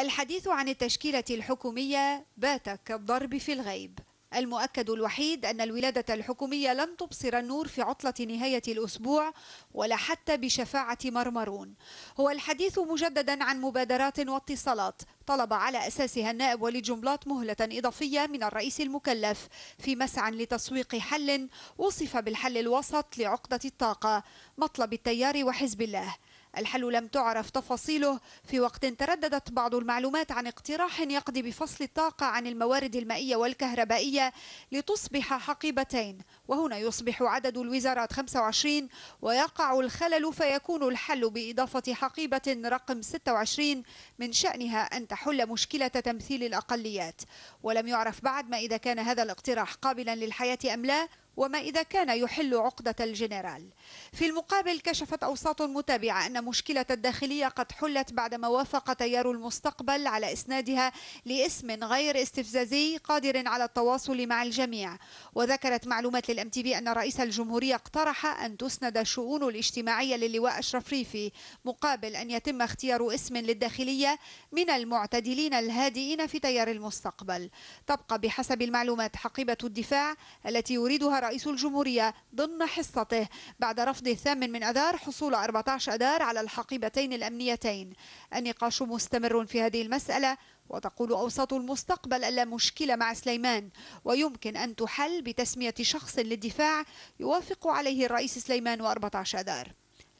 الحديث عن التشكيلة الحكومية بات كالضرب في الغيب المؤكد الوحيد أن الولادة الحكومية لم تبصر النور في عطلة نهاية الأسبوع ولا حتى بشفاعة مرمرون هو الحديث مجددا عن مبادرات واتصالات طلب على أساسها النائب وليد جنبلاط مهلة إضافية من الرئيس المكلف في مسعى لتسويق حل وصف بالحل الوسط لعقدة الطاقة مطلب التيار وحزب الله الحل لم تعرف تفاصيله في وقت ترددت بعض المعلومات عن اقتراح يقضي بفصل الطاقة عن الموارد المائية والكهربائية لتصبح حقيبتين وهنا يصبح عدد الوزارات 25 ويقع الخلل فيكون الحل بإضافة حقيبة رقم 26 من شأنها أن تحل مشكلة تمثيل الأقليات ولم يعرف بعد ما إذا كان هذا الاقتراح قابلا للحياة أم لا وما إذا كان يحل عقدة الجنرال في المقابل كشفت أوساط متابعة أن مشكلة الداخلية قد حلت بعدما وافق تيار المستقبل على إسنادها لاسم غير استفزازي قادر على التواصل مع الجميع وذكرت معلومات للأم تي في أن رئيس الجمهورية اقترح أن تسند الشؤون الاجتماعية للواء أشرف ريفي مقابل أن يتم اختيار اسم للداخلية من المعتدلين الهادئين في تيار المستقبل تبقى بحسب المعلومات حقيبة الدفاع التي يريدها رئيس الجمهورية ضمن حصته بعد رفض الثامن من أذار حصول 14 أذار على الحقيبتين الأمنيتين النقاش مستمر في هذه المسألة وتقول أوساط المستقبل ألا لا مشكلة مع سليمان ويمكن أن تحل بتسمية شخص للدفاع يوافق عليه الرئيس سليمان و14 أذار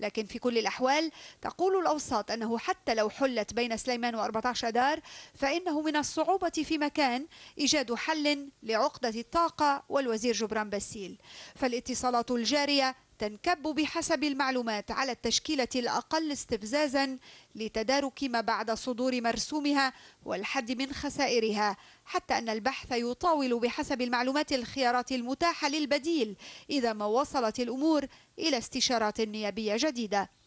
لكن في كل الأحوال تقول الأوساط أنه حتى لو حلت بين سليمان و14 دار فإنه من الصعوبة في مكان إيجاد حل لعقدة الطاقة والوزير جبران باسيل فالاتصالات الجارية تنكب بحسب المعلومات على التشكيلة الأقل استفزازا لتدارك ما بعد صدور مرسومها والحد من خسائرها حتى أن البحث يطاول بحسب المعلومات الخيارات المتاحة للبديل إذا ما وصلت الأمور إلى استشارات نيابية جديدة